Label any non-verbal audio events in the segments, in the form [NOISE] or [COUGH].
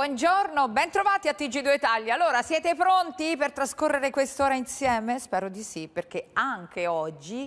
Buongiorno, bentrovati a TG2 Italia. Allora, siete pronti per trascorrere quest'ora insieme? Spero di sì, perché anche oggi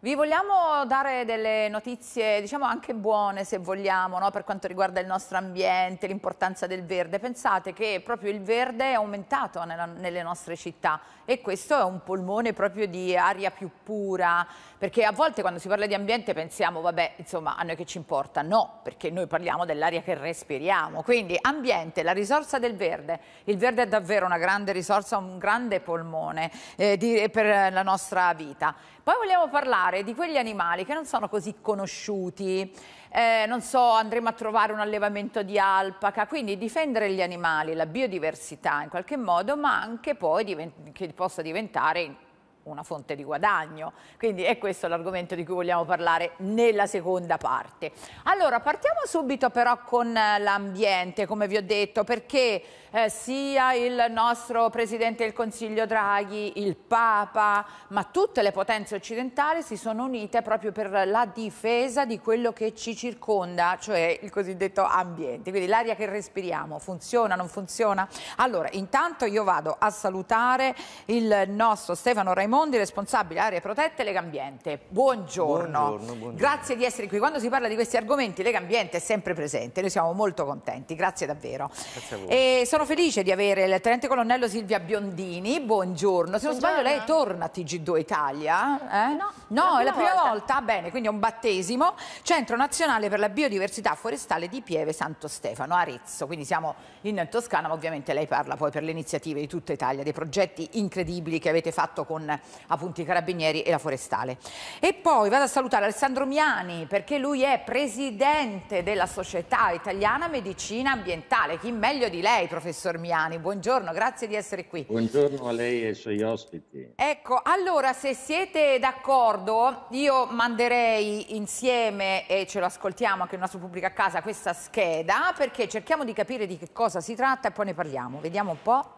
vi vogliamo dare delle notizie, diciamo anche buone se vogliamo, no? per quanto riguarda il nostro ambiente, l'importanza del verde. Pensate che proprio il verde è aumentato nella, nelle nostre città e questo è un polmone proprio di aria più pura, perché a volte quando si parla di ambiente pensiamo, vabbè, insomma, a noi che ci importa? No, perché noi parliamo dell'aria che respiriamo. Quindi ambiente, la risorsa del verde. Il verde è davvero una grande risorsa, un grande polmone eh, di, per la nostra vita. Poi vogliamo parlare parlare di quegli animali che non sono così conosciuti, eh, non so, andremo a trovare un allevamento di alpaca, quindi difendere gli animali, la biodiversità in qualche modo, ma anche poi che possa diventare una fonte di guadagno. Quindi è questo l'argomento di cui vogliamo parlare nella seconda parte. Allora, partiamo subito però con eh, l'ambiente, come vi ho detto, perché eh, sia il nostro Presidente del Consiglio Draghi, il Papa, ma tutte le potenze occidentali si sono unite proprio per la difesa di quello che ci circonda, cioè il cosiddetto ambiente. Quindi l'aria che respiriamo funziona, non funziona? Allora, intanto io vado a salutare il nostro Stefano Raimondo Mondi, responsabile aree protette e Legambiente. Buongiorno. Buongiorno, buongiorno. Grazie di essere qui. Quando si parla di questi argomenti Legambiente è sempre presente, noi siamo molto contenti, grazie davvero. Grazie sono felice di avere il tenente colonnello Silvia Biondini, buongiorno. Se non sbaglio lei torna a TG2 Italia? Eh? No, no, è la prima volta. volta. Bene, quindi è un battesimo. Centro Nazionale per la Biodiversità Forestale di Pieve Santo Stefano, Arezzo. Quindi siamo in Toscana, ma ovviamente lei parla poi per le iniziative di tutta Italia, dei progetti incredibili che avete fatto con appunto i carabinieri e la forestale. E poi vado a salutare Alessandro Miani perché lui è presidente della Società Italiana Medicina Ambientale. Chi meglio di lei, professor Miani? Buongiorno, grazie di essere qui. Buongiorno a lei e ai suoi ospiti. Ecco, allora se siete d'accordo io manderei insieme e ce lo ascoltiamo anche il nostro pubblico a casa questa scheda perché cerchiamo di capire di che cosa si tratta e poi ne parliamo. Vediamo un po'.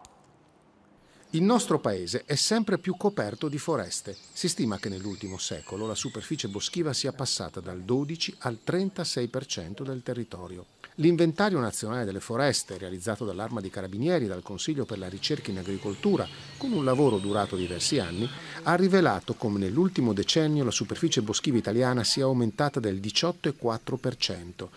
Il nostro paese è sempre più coperto di foreste. Si stima che nell'ultimo secolo la superficie boschiva sia passata dal 12 al 36% del territorio. L'inventario nazionale delle foreste, realizzato dall'Arma dei Carabinieri e dal Consiglio per la ricerca in agricoltura, con un lavoro durato diversi anni, ha rivelato come nell'ultimo decennio la superficie boschiva italiana sia aumentata del 18,4%.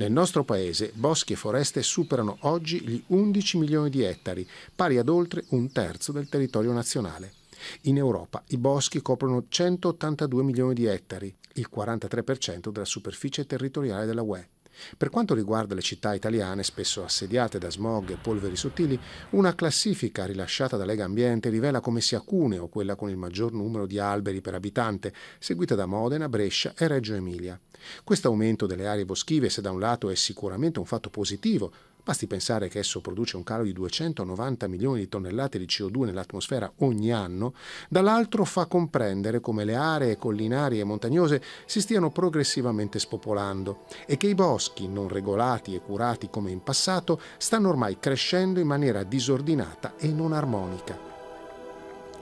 Nel nostro paese boschi e foreste superano oggi gli 11 milioni di ettari, pari ad oltre un terzo del territorio nazionale. In Europa i boschi coprono 182 milioni di ettari, il 43% della superficie territoriale della UE. Per quanto riguarda le città italiane, spesso assediate da smog e polveri sottili, una classifica rilasciata da Lega Ambiente rivela come sia Cuneo quella con il maggior numero di alberi per abitante, seguita da Modena, Brescia e Reggio Emilia. Questo aumento delle aree boschive, se da un lato è sicuramente un fatto positivo, Basti pensare che esso produce un calo di 290 milioni di tonnellate di CO2 nell'atmosfera ogni anno, dall'altro fa comprendere come le aree collinari e montagnose si stiano progressivamente spopolando e che i boschi, non regolati e curati come in passato, stanno ormai crescendo in maniera disordinata e non armonica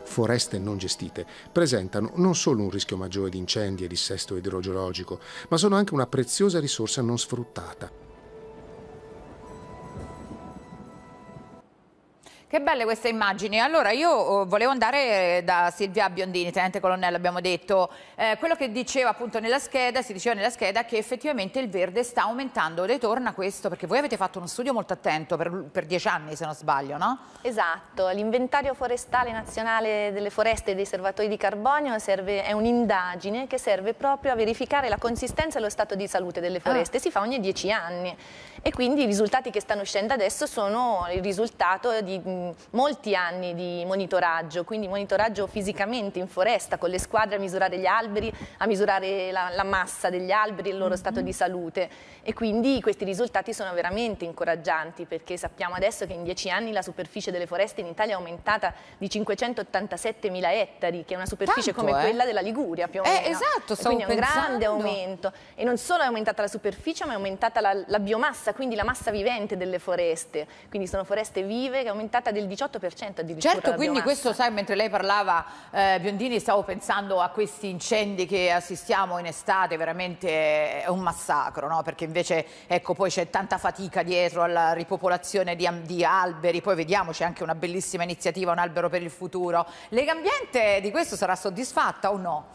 foreste non gestite presentano non solo un rischio maggiore di incendi e dissesto idrogeologico, ma sono anche una preziosa risorsa non sfruttata. Che belle queste immagini. Allora io eh, volevo andare eh, da Silvia Biondini, tenente colonnello, abbiamo detto, eh, quello che diceva appunto nella scheda, si diceva nella scheda che effettivamente il verde sta aumentando, ritorna questo, perché voi avete fatto uno studio molto attento per, per dieci anni se non sbaglio, no? Esatto, l'inventario forestale nazionale delle foreste e dei servatoi di carbonio serve, è un'indagine che serve proprio a verificare la consistenza e lo stato di salute delle foreste, ah. si fa ogni dieci anni e quindi i risultati che stanno uscendo adesso sono il risultato di molti anni di monitoraggio, quindi monitoraggio fisicamente in foresta con le squadre a misurare gli alberi, a misurare la, la massa degli alberi, il loro mm -hmm. stato di salute e quindi questi risultati sono veramente incoraggianti perché sappiamo adesso che in dieci anni la superficie delle foreste in Italia è aumentata di 587 mila ettari, che è una superficie Tanto, come eh? quella della Liguria più o eh, meno. Eh, esatto, quindi è un pensando. grande aumento e non solo è aumentata la superficie ma è aumentata la, la biomassa, quindi la massa vivente delle foreste, quindi sono foreste vive che è aumentata offerta del 18% addirittura. Certo, quindi questo sai, mentre lei parlava eh, Biondini stavo pensando a questi incendi che assistiamo in estate, veramente è un massacro, no? perché invece ecco, poi c'è tanta fatica dietro alla ripopolazione di, di alberi, poi vediamo c'è anche una bellissima iniziativa, un albero per il futuro. Lega Ambiente di questo sarà soddisfatta o no?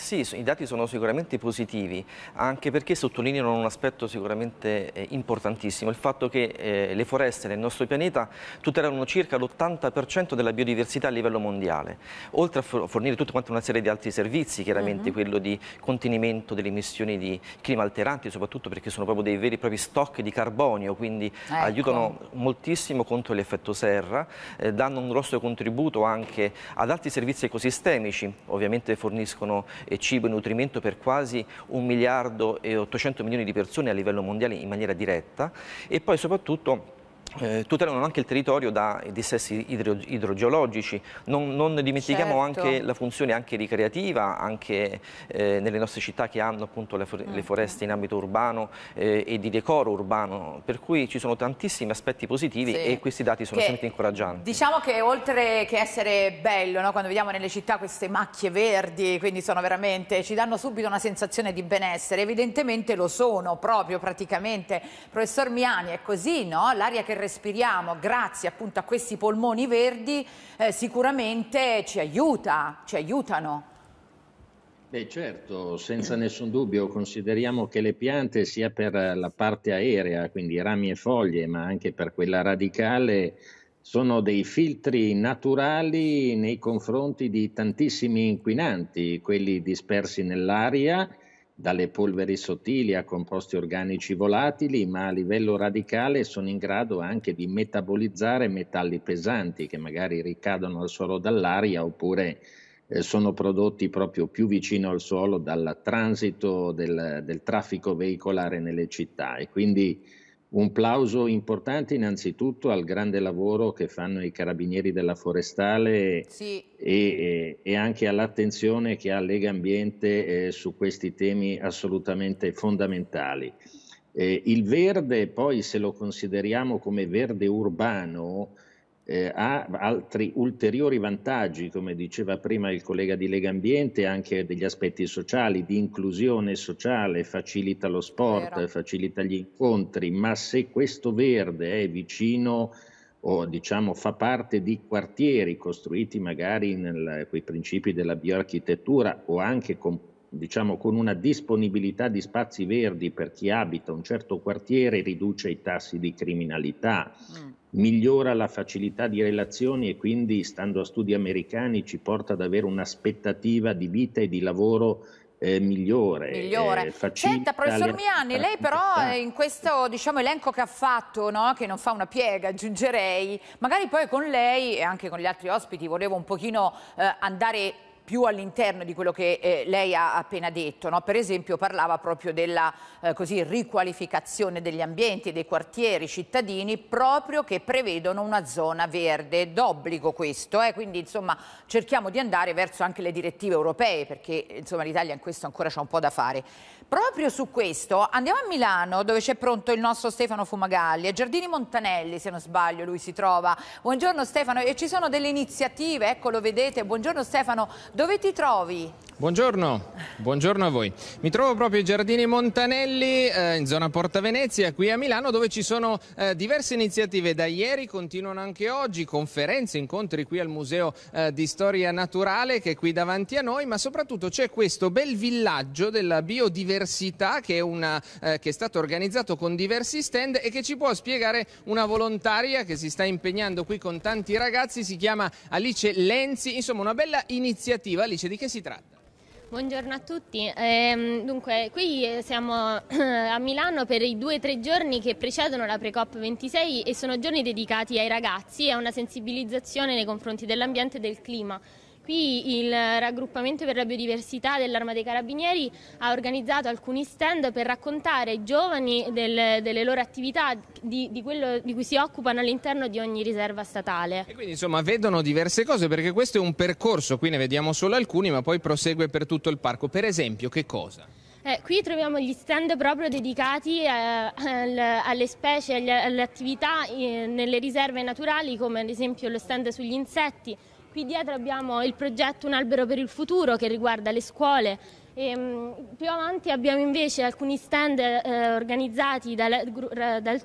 Sì, i dati sono sicuramente positivi, anche perché sottolineano un aspetto sicuramente eh, importantissimo, il fatto che eh, le foreste nel nostro pianeta tutelano circa l'80% della biodiversità a livello mondiale, oltre a fornire tutta una serie di altri servizi, chiaramente uh mm-hmm. -huh. quello di contenimento delle emissioni di clima alteranti, soprattutto perché sono proprio dei veri e propri stock di carbonio, quindi ecco. aiutano moltissimo contro l'effetto serra, eh, danno un grosso contributo anche ad altri servizi ecosistemici, ovviamente forniscono cibo e nutrimento per quasi 1 miliardo e 800 milioni di persone a livello mondiale in maniera diretta e poi soprattutto eh, tutelano anche il territorio da dissessi idro idrogeologici. Non, non dimentichiamo certo. anche la funzione anche ricreativa, anche eh, nelle nostre città che hanno appunto le, for le mm. foreste in ambito urbano eh, e di decoro urbano, per cui ci sono tantissimi aspetti positivi sì. e questi dati sono che, sempre incoraggianti. Diciamo che oltre che essere bello, no? quando vediamo nelle città queste macchie verdi, quindi sono veramente, ci danno subito una sensazione di benessere, evidentemente lo sono proprio praticamente. Professor Miani, è così, no? L'aria che respiriamo grazie appunto a questi polmoni verdi eh, sicuramente ci aiuta, ci aiutano. Beh certo, senza nessun dubbio consideriamo che le piante sia per la parte aerea, quindi rami e foglie, ma anche per quella radicale sono dei filtri naturali nei confronti di tantissimi inquinanti, quelli dispersi nell'aria dalle polveri sottili a composti organici volatili, ma a livello radicale sono in grado anche di metabolizzare metalli pesanti che magari ricadono al suolo dall'aria oppure eh, sono prodotti proprio più vicino al suolo dal transito del, del traffico veicolare nelle città e quindi un plauso importante innanzitutto al grande lavoro che fanno i carabinieri della Forestale sì. e, e, anche all'attenzione che ha Lega Ambiente eh, su questi temi assolutamente fondamentali. Eh, il verde poi se lo consideriamo come verde urbano, eh, ha altri ulteriori vantaggi, come diceva prima il collega di Lega Ambiente, anche degli aspetti sociali, di inclusione sociale, facilita lo sport, Vero. facilita gli incontri, ma se questo verde è vicino o diciamo fa parte di quartieri costruiti magari nel, quei principi della bioarchitettura o anche con, diciamo, con una disponibilità di spazi verdi per chi abita un certo quartiere riduce i tassi di criminalità, mm migliora la facilità di relazioni e quindi, stando a studi americani, ci porta ad avere un'aspettativa di vita e di lavoro eh, migliore. Eh, migliore. Eh, Senta, professor Miani, lei però eh, in questo diciamo, elenco che ha fatto, no? che non fa una piega, aggiungerei, magari poi con lei e anche con gli altri ospiti volevo un pochino eh, andare più all'interno di quello che eh, lei ha appena detto. No? Per esempio parlava proprio della eh, così, riqualificazione degli ambienti, dei quartieri cittadini, proprio che prevedono una zona verde, d'obbligo questo. Eh? Quindi insomma cerchiamo di andare verso anche le direttive europee, perché l'Italia in questo ancora c'è un po' da fare. Proprio su questo andiamo a Milano, dove c'è pronto il nostro Stefano Fumagalli, a Giardini Montanelli, se non sbaglio, lui si trova. Buongiorno Stefano, e ci sono delle iniziative, ecco lo vedete, buongiorno Stefano, dove ti trovi? Buongiorno, buongiorno a voi. Mi trovo proprio ai Giardini Montanelli, eh, in zona Porta Venezia, qui a Milano, dove ci sono eh, diverse iniziative da ieri, continuano anche oggi, conferenze, incontri qui al Museo eh, di Storia Naturale che è qui davanti a noi, ma soprattutto c'è questo bel villaggio della biodiversità che è, una, eh, che è stato organizzato con diversi stand e che ci può spiegare una volontaria che si sta impegnando qui con tanti ragazzi, si chiama Alice Lenzi, insomma una bella iniziativa. Alice, di che si tratta? Buongiorno a tutti, ehm, dunque qui eh, siamo eh, a Milano per i due o tre giorni che precedono la Pre-COP 26 e sono giorni dedicati ai ragazzi e a una sensibilizzazione nei confronti dell'ambiente e del clima il raggruppamento per la biodiversità dell'Arma dei Carabinieri ha organizzato alcuni stand per raccontare ai giovani del, delle loro attività, di, di, quello di cui si occupano all'interno di ogni riserva statale. E quindi insomma vedono diverse cose perché questo è un percorso, qui ne vediamo solo alcuni ma poi prosegue per tutto il parco. Per esempio che cosa? Eh, qui troviamo gli stand proprio dedicati eh, alle specie, alle, alle attività eh, nelle riserve naturali come ad esempio lo stand sugli insetti, Qui dietro abbiamo il progetto Un albero per il futuro che riguarda le scuole. E, ehm, più avanti abbiamo invece alcuni stand eh, organizzati dalla,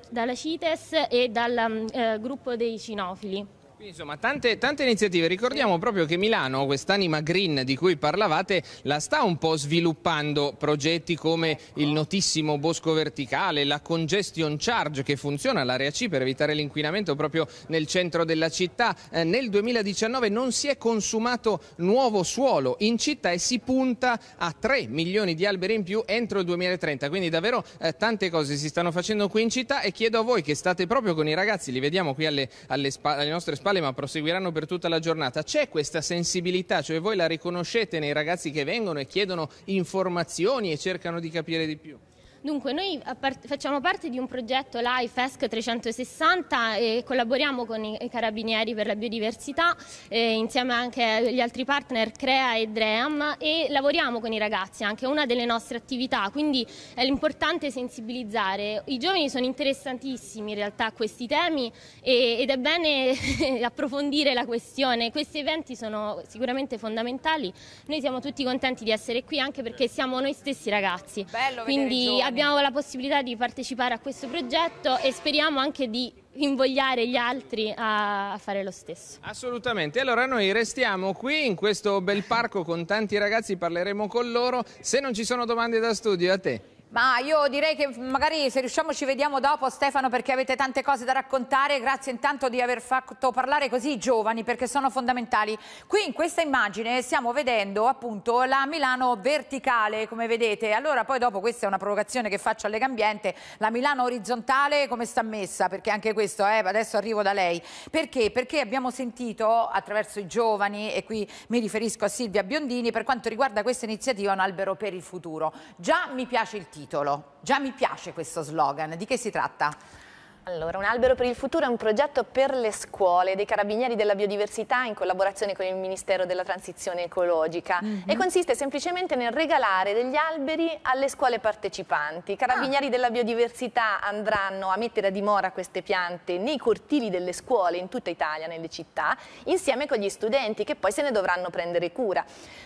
dalla CITES e dal mm, eh, gruppo dei cinofili. Quindi, insomma, tante, tante, iniziative. Ricordiamo proprio che Milano, quest'anima green di cui parlavate, la sta un po' sviluppando progetti come il notissimo bosco verticale, la congestion charge che funziona all'area C per evitare l'inquinamento proprio nel centro della città. Eh, nel 2019 non si è consumato nuovo suolo in città e si punta a 3 milioni di alberi in più entro il 2030. Quindi davvero eh, tante cose si stanno facendo qui in città e chiedo a voi che state proprio con i ragazzi, li vediamo qui alle, alle, alle nostre spalle spalle ma proseguiranno per tutta la giornata. C'è questa sensibilità, cioè voi la riconoscete nei ragazzi che vengono e chiedono informazioni e cercano di capire di più? Dunque, noi facciamo parte di un progetto Life ESC 360 e collaboriamo con i carabinieri per la biodiversità, eh, insieme anche agli altri partner CREA e DREAM e lavoriamo con i ragazzi, anche una delle nostre attività, quindi è importante sensibilizzare. I giovani sono interessantissimi in realtà a questi temi e, ed è bene [LAUGHS] approfondire la questione. Questi eventi sono sicuramente fondamentali, noi siamo tutti contenti di essere qui anche perché siamo noi stessi ragazzi. Bello quindi abbiamo la possibilità di partecipare a questo progetto e speriamo anche di invogliare gli altri a fare lo stesso. Assolutamente, allora noi restiamo qui in questo bel parco con tanti ragazzi, parleremo con loro, se non ci sono domande da studio a te. Ma io direi che magari se riusciamo ci vediamo dopo Stefano perché avete tante cose da raccontare, grazie intanto di aver fatto parlare così i giovani perché sono fondamentali. Qui in questa immagine stiamo vedendo appunto la Milano verticale come vedete, allora poi dopo questa è una provocazione che faccio a Legambiente, la Milano orizzontale come sta messa perché anche questo eh, adesso arrivo da lei, perché? Perché abbiamo sentito attraverso i giovani e qui mi riferisco a Silvia Biondini per quanto riguarda questa iniziativa un albero per il futuro, già mi piace il titolo. Già mi piace questo slogan, di che si tratta? Allora, un albero per il futuro è un progetto per le scuole dei Carabinieri della Biodiversità in collaborazione con il Ministero della Transizione Ecologica mm -hmm. e mhm. consiste semplicemente nel regalare degli alberi alle scuole partecipanti. I Carabinieri ah. della Biodiversità andranno a mettere a dimora queste piante nei cortili delle scuole in tutta Italia, nelle città, insieme con gli studenti che poi se ne dovranno prendere cura.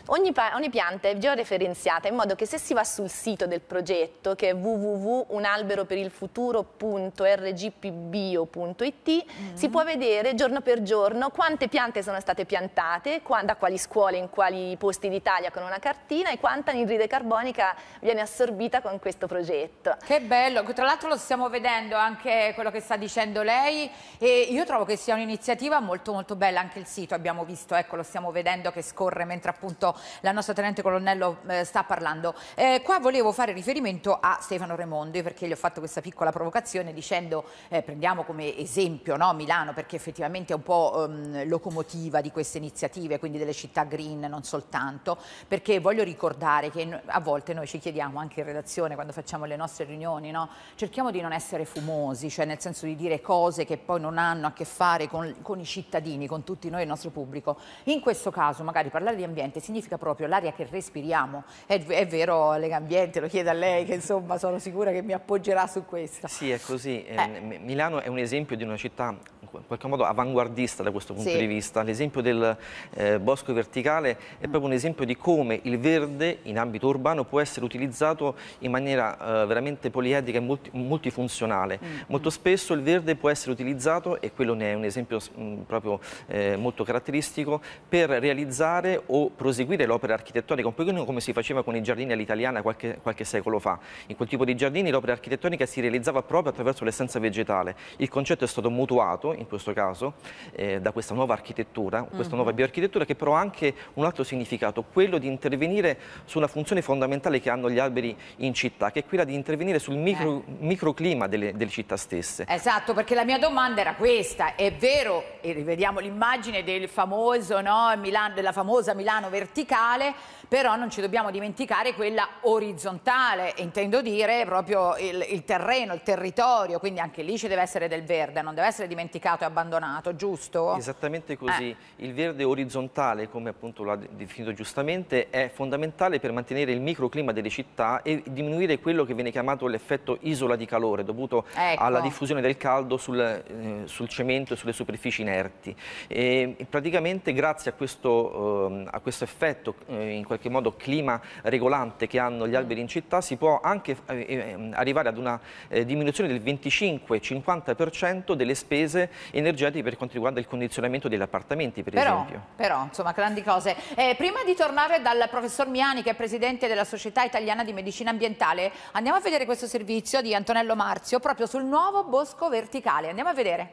Ogni, ogni pianta è georeferenziata in modo che se si va sul sito del progetto che è www.unalberoperilfuturo.rg cpbio.it, mm. si può vedere giorno per giorno quante piante sono state piantate, da quali scuole, in quali posti d'Italia con una cartina e quanta anidride carbonica viene assorbita con questo progetto. Che bello, tra l'altro lo stiamo vedendo anche quello che sta dicendo lei e io trovo che sia un'iniziativa molto molto bella, anche il sito abbiamo visto, ecco lo stiamo vedendo che scorre mentre appunto la nostra tenente colonnello eh, sta parlando. Eh, qua volevo fare riferimento a Stefano Remondi perché gli ho fatto questa piccola provocazione dicendo eh, prendiamo come esempio no, Milano perché effettivamente è un po' ehm, locomotiva di queste iniziative, quindi delle città green non soltanto, perché voglio ricordare che a volte noi ci chiediamo anche in redazione quando facciamo le nostre riunioni, no, cerchiamo di non essere fumosi, cioè nel senso di dire cose che poi non hanno a che fare con, con i cittadini, con tutti noi, e il nostro pubblico. In questo caso magari parlare di ambiente significa proprio l'aria che respiriamo, è, è vero Legambiente, lo chiedo a lei che insomma sono sicura che mi appoggerà su questo. Sì, è così. Eh. eh Milano è un esempio di una città in qualche modo avanguardista da questo punto sì. di vista. L'esempio del eh, bosco verticale è proprio un esempio di come il verde in ambito urbano può essere utilizzato in maniera eh, veramente poliedrica e multi, multifunzionale. Mm. mm. Molto spesso il verde può essere utilizzato, e quello ne è un esempio mh, mm, proprio eh, molto caratteristico, per realizzare o proseguire l'opera architettonica, un pochino come si faceva con i giardini all'italiana qualche, qualche secolo fa. In quel tipo di giardini l'opera architettonica si realizzava proprio attraverso l'essenza vegetale. Il concetto è stato mutuato in questo caso, eh, da questa nuova architettura, questa uh -huh. nuova mhm. bioarchitettura che però ha anche un altro significato, quello di intervenire su una funzione fondamentale che hanno gli alberi in città, che è quella di intervenire sul micro, eh. microclima delle, delle, città stesse. Esatto, perché la mia domanda era questa, è vero, e rivediamo l'immagine del famoso, no, Milano, della famosa Milano verticale, però non ci dobbiamo dimenticare quella orizzontale, intendo dire proprio il, il terreno, il territorio, quindi anche lì ci deve essere del verde, non deve essere dimenticato mercato è abbandonato, giusto? Esattamente così. Eh. Il verde orizzontale, come appunto l'ha definito giustamente, è fondamentale per mantenere il microclima delle città e diminuire quello che viene chiamato l'effetto isola di calore, dovuto ecco. alla diffusione del caldo sul, eh, sul cemento e sulle superfici inerti. E praticamente grazie a questo, eh, a questo effetto, eh, in qualche modo clima regolante che hanno gli mm. alberi in città, si può anche eh, ehm, arrivare ad una eh, diminuzione del 25-50% delle spese energetici per quanto riguarda il condizionamento degli appartamenti, per però, esempio. Però, insomma, grandi cose. Eh, prima di tornare dal professor Miani, che è presidente della Società Italiana di Medicina Ambientale, andiamo a vedere questo servizio di Antonello Marzio proprio sul nuovo bosco verticale. Andiamo a vedere.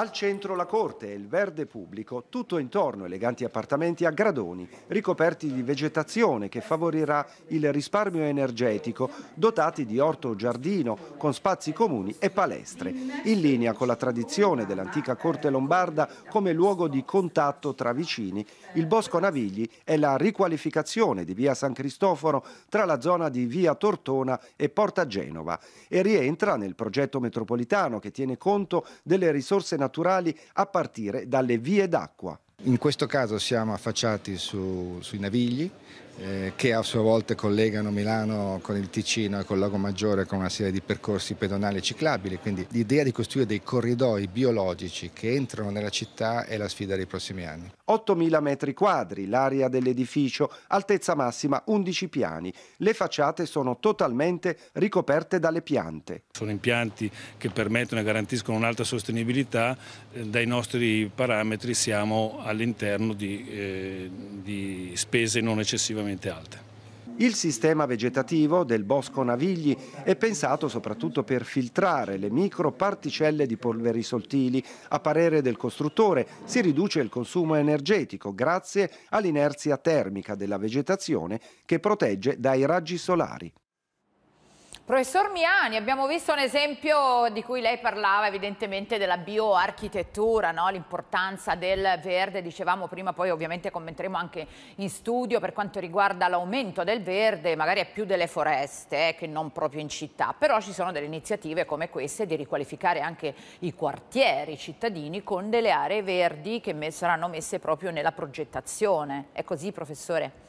Al centro la corte e il verde pubblico, tutto intorno eleganti appartamenti a gradoni, ricoperti di vegetazione che favorirà il risparmio energetico, dotati di orto giardino, con spazi comuni e palestre, in linea con la tradizione dell'antica corte lombarda come luogo di contatto tra vicini. Il Bosco Navigli è la riqualificazione di via San Cristoforo tra la zona di via Tortona e Porta Genova e rientra nel progetto metropolitano che tiene conto delle risorse naturali naturali a partire dalle vie d'acqua. In questo caso siamo affacciati su, sui Navigli, eh, che a sua volta collegano Milano con il Ticino e con il Lago Maggiore con una serie di percorsi pedonali e ciclabili, quindi l'idea di costruire dei corridoi biologici che entrano nella città è la sfida dei prossimi anni. 8.000 metri quadri l'area dell'edificio, altezza massima 11 piani. Le facciate sono totalmente ricoperte dalle piante. Sono impianti che permettono e garantiscono un'alta sostenibilità, eh, dai nostri parametri siamo all'interno di, eh, di spese non eccessivamente relativamente alte. Il sistema vegetativo del bosco Navigli è pensato soprattutto per filtrare le microparticelle di polveri sottili. A parere del costruttore si riduce il consumo energetico grazie all'inerzia termica della vegetazione che protegge dai raggi solari. Professor Miani, abbiamo visto un esempio di cui lei parlava evidentemente della bioarchitettura, no? l'importanza del verde, dicevamo prima, poi ovviamente commenteremo anche in studio per quanto riguarda l'aumento del verde, magari è più delle foreste eh, che non proprio in città, però ci sono delle iniziative come queste di riqualificare anche i quartieri i cittadini con delle aree verdi che saranno messe proprio nella progettazione. È così professore?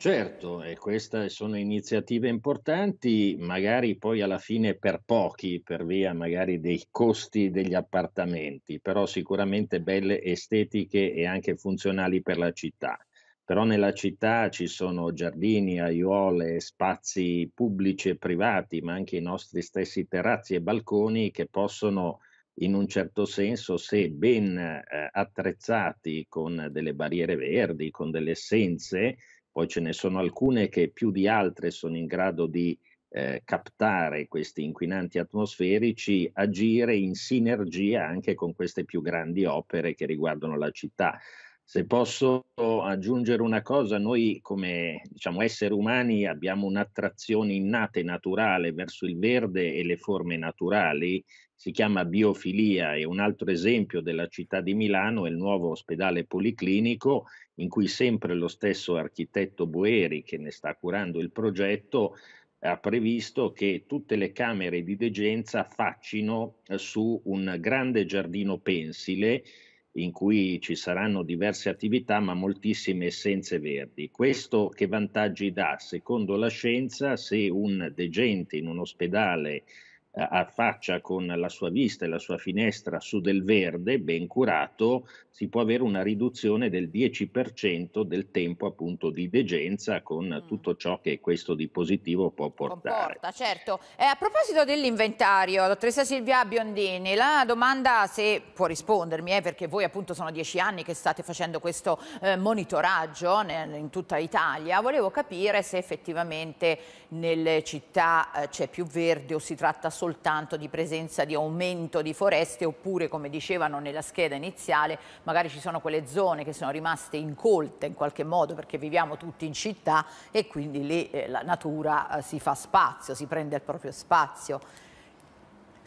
Certo, e queste sono iniziative importanti, magari poi alla fine per pochi, per via magari dei costi degli appartamenti, però sicuramente belle estetiche e anche funzionali per la città. Però nella città ci sono giardini, aiuole, spazi pubblici e privati, ma anche i nostri stessi terrazzi e balconi che possono in un certo senso, se ben eh, attrezzati con delle barriere verdi, con delle essenze, poi ce ne sono alcune che più di altre sono in grado di eh, captare questi inquinanti atmosferici, agire in sinergia anche con queste più grandi opere che riguardano la città. Se posso aggiungere una cosa, noi come diciamo, esseri umani abbiamo un'attrazione innata e naturale verso il verde e le forme naturali, si chiama biofilia e un altro esempio della città di Milano è il nuovo ospedale policlinico in cui sempre lo stesso architetto Boeri che ne sta curando il progetto ha previsto che tutte le camere di degenza faccino su un grande giardino pensile in cui ci saranno diverse attività ma moltissime essenze verdi. Questo che vantaggi dà? Secondo la scienza, se un degente in un ospedale affaccia con la sua vista e la sua finestra su del verde, ben curato, si può avere una riduzione del 10% del tempo appunto di degenza con mm. tutto ciò che questo di positivo può portare. Comporta, certo. Eh, a proposito dell'inventario, dottoressa Silvia Biondini, la domanda se può rispondermi, eh, perché voi appunto sono dieci anni che state facendo questo eh, monitoraggio nel, in tutta Italia, volevo capire se effettivamente nelle città eh, c'è più verde o si tratta solo soltanto di presenza di aumento di foreste oppure come dicevano nella scheda iniziale magari ci sono quelle zone che sono rimaste incolte in qualche modo perché viviamo tutti in città e quindi lì eh, la natura eh, si fa spazio, si prende il proprio spazio.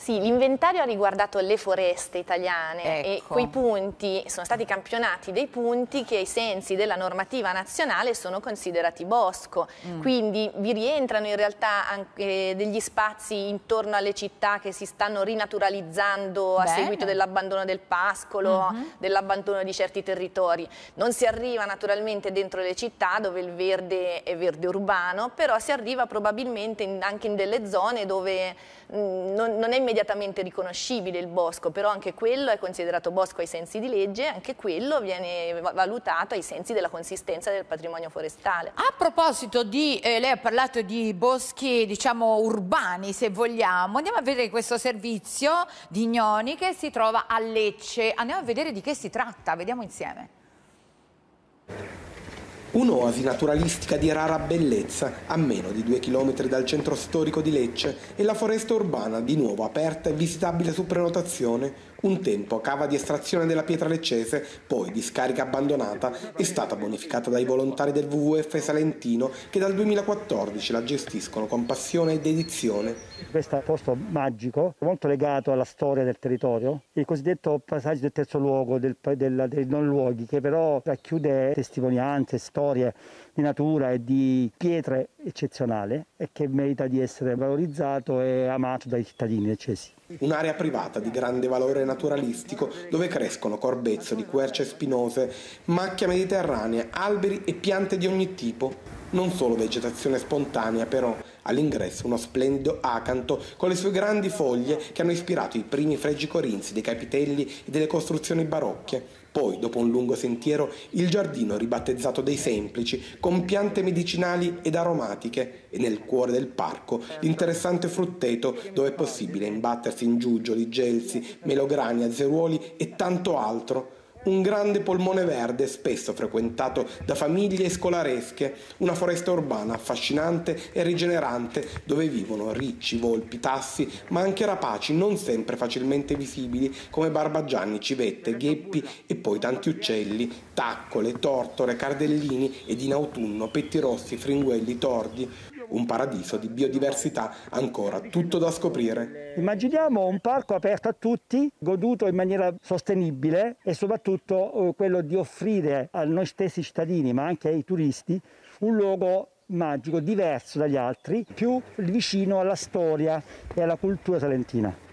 Sì, l'inventario ha riguardato le foreste italiane ecco. e quei punti sono stati campionati dei punti che ai sensi della normativa nazionale sono considerati bosco, mm. quindi vi rientrano in realtà anche degli spazi intorno alle città che si stanno rinaturalizzando Bene. a seguito dell'abbandono del pascolo, mm -hmm. dell'abbandono di certi territori. Non si arriva naturalmente dentro le città dove il verde è verde urbano, però si arriva probabilmente in, anche in delle zone dove Mm, non, non, è immediatamente riconoscibile il bosco, però anche quello è considerato bosco ai sensi di legge, anche quello viene valutato ai sensi della consistenza del patrimonio forestale. A proposito di, eh, lei ha parlato di boschi diciamo urbani se vogliamo, andiamo a vedere questo servizio di Gnoni che si trova a Lecce, andiamo a vedere di che si tratta, vediamo insieme. Un'oasi naturalistica di rara bellezza, a meno di due chilometri dal centro storico di Lecce, e la foresta urbana, di nuovo aperta e visitabile su prenotazione, un tempo cava di estrazione della pietra leccese, poi discarica abbandonata, è stata bonificata dai volontari del WWF Salentino che dal 2014 la gestiscono con passione e dedizione. Questo è un posto magico, molto legato alla storia del territorio, il cosiddetto passaggio del terzo luogo, del, del, dei non luoghi, che però racchiude testimonianze, storie, storie di natura e di pietre eccezionale e che merita di essere valorizzato e amato dai cittadini eccesi. Un'area privata di grande valore naturalistico dove crescono corbezzo di querce spinose, macchia mediterranea, alberi e piante di ogni tipo. Non solo vegetazione spontanea però, all'ingresso uno splendido acanto con le sue grandi foglie che hanno ispirato i primi fregi corinzi dei capitelli e delle costruzioni barocche poi, dopo un lungo sentiero, il giardino ribattezzato dei Semplici, con piante medicinali ed aromatiche, e nel cuore del parco l'interessante frutteto dove è possibile imbattersi in giugioli, gelsi, melograni, azzeruoli e tanto altro un grande polmone verde spesso frequentato da famiglie scolaresche, una foresta urbana affascinante e rigenerante dove vivono ricci, volpi, tassi, ma anche rapaci non sempre facilmente visibili come barbagianni, civette, gheppi e poi tanti uccelli, taccole, tortore, cardellini ed in autunno petti rossi, fringuelli, tordi, un paradiso di biodiversità ancora tutto da scoprire. Immaginiamo un parco aperto a tutti, goduto in maniera sostenibile e soprattutto eh, quello di offrire a noi stessi cittadini, ma anche ai turisti, un luogo magico, diverso dagli altri, più vicino alla storia e alla cultura salentina.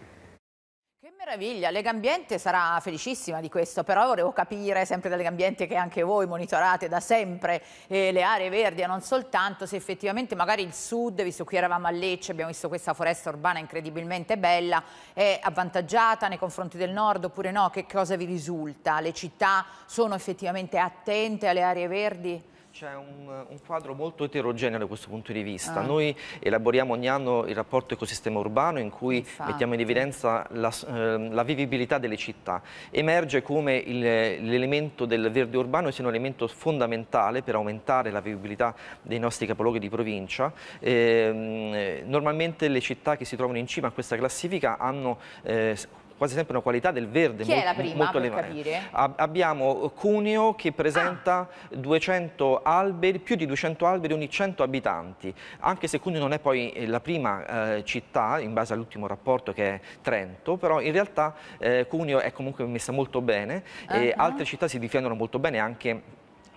Meraviglia, Legambiente sarà felicissima di questo, però volevo capire sempre da Legambiente che anche voi monitorate da sempre eh, le aree verdi e non soltanto se effettivamente magari il sud, visto qui eravamo a Lecce, abbiamo visto questa foresta urbana incredibilmente bella, è avvantaggiata nei confronti del nord oppure no, che cosa vi risulta? Le città sono effettivamente attente alle aree verdi? C'è un, un, quadro molto eterogeneo da questo punto di vista. Ah. Noi elaboriamo ogni anno il rapporto ecosistema urbano in cui Infatti. mettiamo in evidenza la, eh, la, vivibilità delle città. Emerge come l'elemento del verde urbano sia un elemento fondamentale per aumentare la vivibilità dei nostri capoluoghi di provincia. Ehm, eh, normalmente le città che si trovano in cima a questa classifica hanno eh, quasi sempre una qualità del verde Chi molto, è la prima, molto elevata. Abbiamo Cuneo che presenta ah. 200 alberi, più di 200 alberi ogni 100 abitanti, anche se Cuneo non è poi eh, la prima eh, città in base all'ultimo rapporto che è Trento, però in realtà eh, Cuneo è comunque messa molto bene uh -huh. e ah, ah. altre città si difendono molto bene anche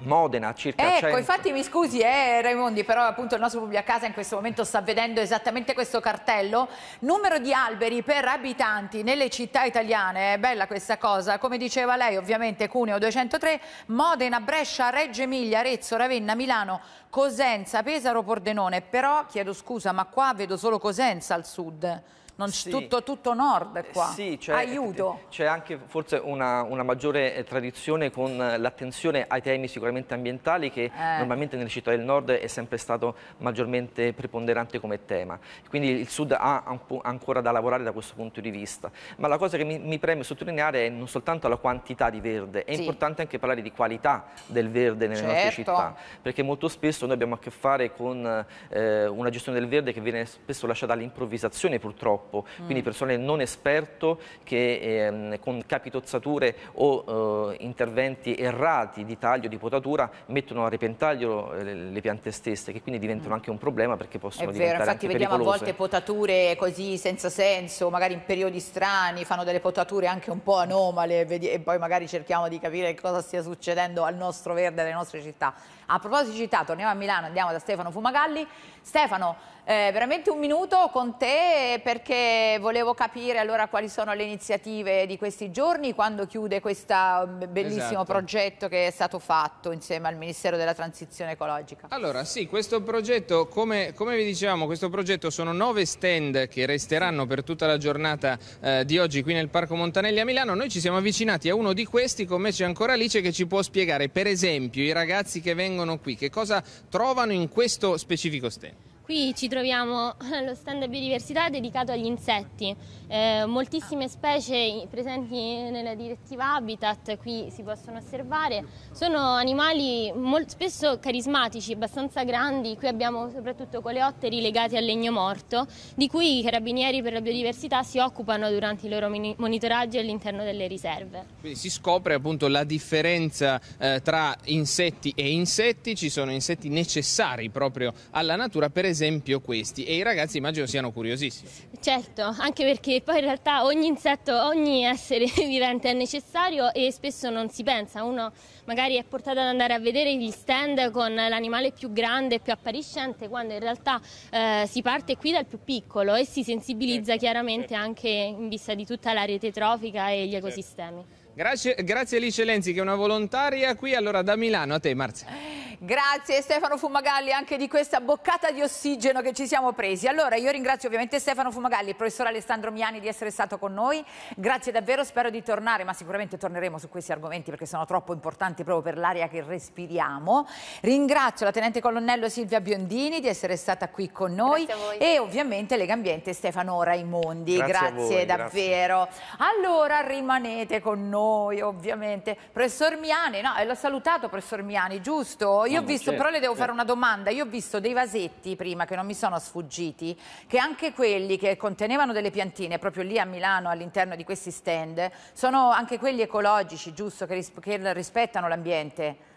Modena circa ecco, 100. infatti mi scusi eh, Raimondi, però appunto il nostro pubblico a casa in questo momento sta vedendo esattamente questo cartello. Numero di alberi per abitanti nelle città italiane, è bella questa cosa. Come diceva lei, ovviamente Cuneo 203, Modena, Brescia, Reggio Emilia, Arezzo, Ravenna, Milano, Cosenza, Pesaro, Pordenone. Però chiedo scusa, ma qua vedo solo Cosenza al sud. Sì. Tutto, tutto, nord qua, sì, cioè, aiuto. C'è anche forse una, una maggiore eh, tradizione con eh, l'attenzione ai temi sicuramente ambientali che eh. normalmente nelle città del nord è sempre stato maggiormente preponderante come tema. Quindi il sud ha ancora da lavorare da questo punto di vista. Ma la cosa che mi, mi preme sottolineare è non soltanto la quantità di verde, è sì. importante anche parlare di qualità del verde nelle certo. nostre città, perché molto spesso noi abbiamo a che fare con eh, una gestione del verde che viene spesso lasciata all'improvvisazione purtroppo troppo, mm. quindi persone non esperto che ehm, con capitozzature o eh, interventi errati di taglio, di potatura, mettono a repentaglio eh, le, le piante stesse, che quindi diventano mm. anche un problema perché possono È diventare vero, infatti vediamo pericolose. a volte potature così senza senso, magari in periodi strani, fanno delle potature anche un po' anomale e poi magari cerchiamo di capire cosa stia succedendo al nostro verde, alle nostre città. A proposito di città, torniamo a Milano, andiamo da Stefano Fumagalli. Stefano, eh, veramente un minuto con te perché volevo capire allora quali sono le iniziative di questi giorni, quando chiude questo mm, bellissimo esatto. progetto che è stato fatto insieme al Ministero della Transizione Ecologica. Allora sì, questo progetto, come, come vi dicevamo, questo progetto sono nove stand che resteranno per tutta la giornata eh, di oggi qui nel Parco Montanelli a Milano. Noi ci siamo avvicinati a uno di questi, con me c'è ancora Alice che ci può spiegare per esempio i ragazzi che vengono vengono qui? Che cosa trovano in questo specifico stand? Qui ci troviamo [LAUGHS] allo stand biodiversità dedicato agli insetti, eh, moltissime specie presenti nella direttiva Habitat qui si possono osservare, sono animali molto, spesso carismatici, abbastanza grandi, qui abbiamo soprattutto coleotteri legati al legno morto, di cui i carabinieri per la biodiversità si occupano durante i loro monitoraggi all'interno delle riserve. Quindi si scopre appunto la differenza eh, tra insetti e insetti, ci sono insetti necessari proprio alla natura, per esempio esempio questi e i ragazzi immagino siano curiosissimi. Certo, anche perché poi in realtà ogni insetto, ogni essere [LAUGHS] vivente è necessario e spesso non si pensa, uno magari è portato ad andare a vedere gli stand con l'animale più grande e più appariscente quando in realtà eh, si parte qui dal più piccolo e si sensibilizza certo, chiaramente certo. anche in vista di tutta la rete trofica e gli certo. ecosistemi. Certo. Grazie, grazie Alice Lenzi che è una volontaria qui, allora da Milano a te Marzia. [LAUGHS] Grazie Stefano Fumagalli anche di questa boccata di ossigeno che ci siamo presi. Allora io ringrazio ovviamente Stefano Fumagalli e il professor Alessandro Miani di essere stato con noi. Grazie davvero, spero di tornare, ma sicuramente torneremo su questi argomenti perché sono troppo importanti proprio per l'aria che respiriamo. Ringrazio la tenente colonnello Silvia Biondini di essere stata qui con noi e ovviamente Legambiente Stefano Raimondi. Grazie, grazie voi, davvero. Grazie. Allora rimanete con noi ovviamente. Professor Miani, no, eh, l'ho salutato professor Miani, giusto? io ho visto, certo, però le devo fare certo. una domanda, io ho visto dei vasetti prima che non mi sono sfuggiti, che anche quelli che contenevano delle piantine, proprio lì a Milano all'interno di questi stand, sono anche quelli ecologici, giusto, che, ris che rispettano l'ambiente?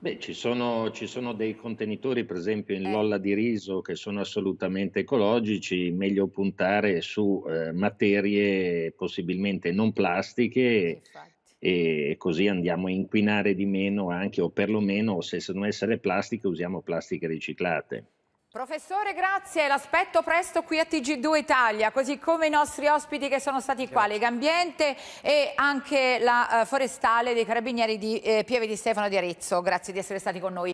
Beh, ci sono, ci sono, dei contenitori, per esempio in eh. Lolla di riso, che sono assolutamente ecologici, meglio puntare su eh, materie possibilmente non plastiche e così andiamo a inquinare di meno anche o perlomeno se non essere plastiche usiamo plastiche riciclate. Professore, grazie, l'aspetto presto qui a TG2 Italia, così come i nostri ospiti che sono stati qua, Legambiente e anche la uh, forestale dei Carabinieri di eh, Pieve di Stefano di Arezzo. Grazie di essere stati con noi.